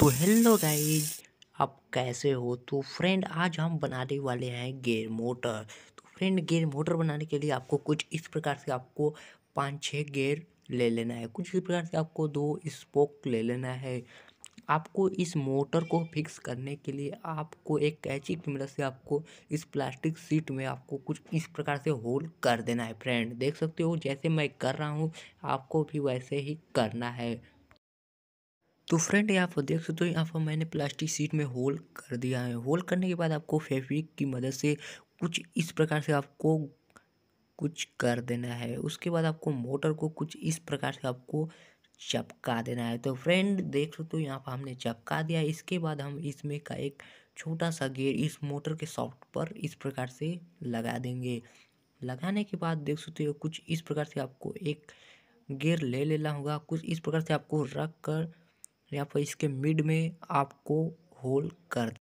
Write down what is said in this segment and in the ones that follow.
तो hello guys आप कैसे हो तो फ्रेंड आज हम बनाने वाले हैं गेयर मोटर तो फ्रेंड गेयर मोटर बनाने के लिए आपको कुछ इस प्रकार से आपको पाँच छः गेयर ले लेना है कुछ इस प्रकार से आपको दो स्पोक ले लेना है आपको इस मोटर को फिक्स करने के लिए आपको एक कैची की मदद से आपको इस प्लास्टिक सीट में आपको कुछ इस प्रकार से होल कर देना है फ्रेंड देख सकते हो जैसे मैं कर रहा हूँ आपको भी वैसे ही करना है तो फ्रेंड यहाँ पर देख सकते हो यहाँ पर मैंने प्लास्टिक सीट में होल कर दिया है होल करने के बाद आपको फेब्रिक की मदद से कुछ इस प्रकार से आपको कुछ कर देना है उसके बाद आपको मोटर को कुछ इस प्रकार से आपको चपका देना है तो फ्रेंड देख सकते हो यहाँ पर हमने चपका दिया इसके बाद हम इसमें का एक छोटा सा गेयर इस मोटर के सॉफ्ट पर इस प्रकार से लगा देंगे लगाने के बाद देख सकते हो कुछ इस प्रकार से आपको एक गेयर ले लेना होगा कुछ इस प्रकार से आपको रख कर या फिर इसके मिड में आपको होल कर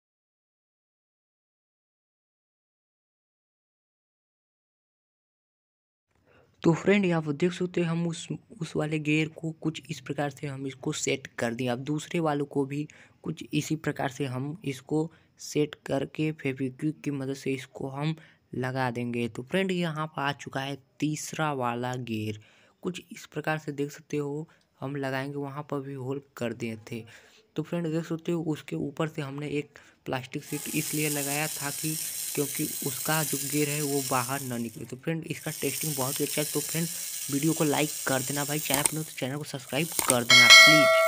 तो फ्रेंड यहाँ पर देख सकते हैं हम उस उस वाले गेयर को कुछ इस प्रकार से हम इसको सेट कर दिए अब दूसरे वालों को भी कुछ इसी प्रकार से हम इसको सेट करके फेविक्विक की मदद से इसको हम लगा देंगे तो फ्रेंड यहाँ पर आ चुका है तीसरा वाला गेयर कुछ इस प्रकार से देख सकते हो हम लगाएंगे वहाँ पर भी होल कर दिए थे तो फ्रेंड देख सकते हो उसके ऊपर से हमने एक प्लास्टिक सीट इसलिए लगाया था कि क्योंकि उसका जो गेयर है वो बाहर ना निकले तो फ्रेंड इसका टेस्टिंग बहुत ही अच्छा है तो फ्रेंड वीडियो को लाइक कर देना भाई चैनल पर तो चैनल को सब्सक्राइब कर देना प्लीज़